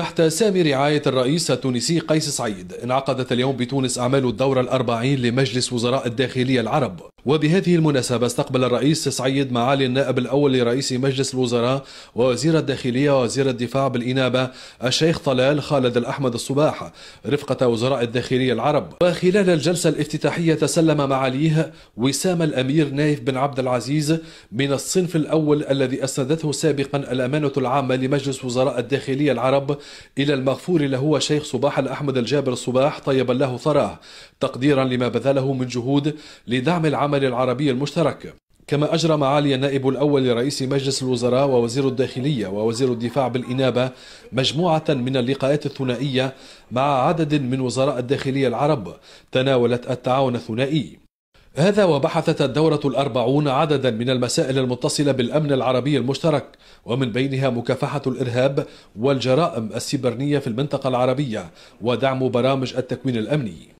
تحت سامي رعاية الرئيس التونسي قيس سعيد انعقدت اليوم بتونس أعمال الدورة الأربعين لمجلس وزراء الداخلية العرب وبهذه المناسبة استقبل الرئيس سعيد معالي النائب الأول لرئيس مجلس الوزراء ووزير الداخلية ووزير الدفاع بالإنابة الشيخ طلال خالد الأحمد الصباح رفقة وزراء الداخلية العرب وخلال الجلسة الافتتاحية تسلم معاليه وسام الأمير نايف بن عبد العزيز من الصنف الأول الذي أسندته سابقا الأمانة العامة لمجلس وزراء الداخلية العرب إلى المغفور له شيخ صباح الأحمد الجابر الصباح طيبا له ثراه تقديرا لما بذله من جهود لدعم العمل العمل العربي المشترك كما أجرى معالي النائب الأول لرئيس مجلس الوزراء ووزير الداخلية ووزير الدفاع بالإنابة مجموعة من اللقاءات الثنائية مع عدد من وزراء الداخلية العرب تناولت التعاون الثنائي هذا وبحثت الدورة الأربعون عددا من المسائل المتصلة بالأمن العربي المشترك ومن بينها مكافحة الإرهاب والجرائم السيبرنية في المنطقة العربية ودعم برامج التكوين الأمني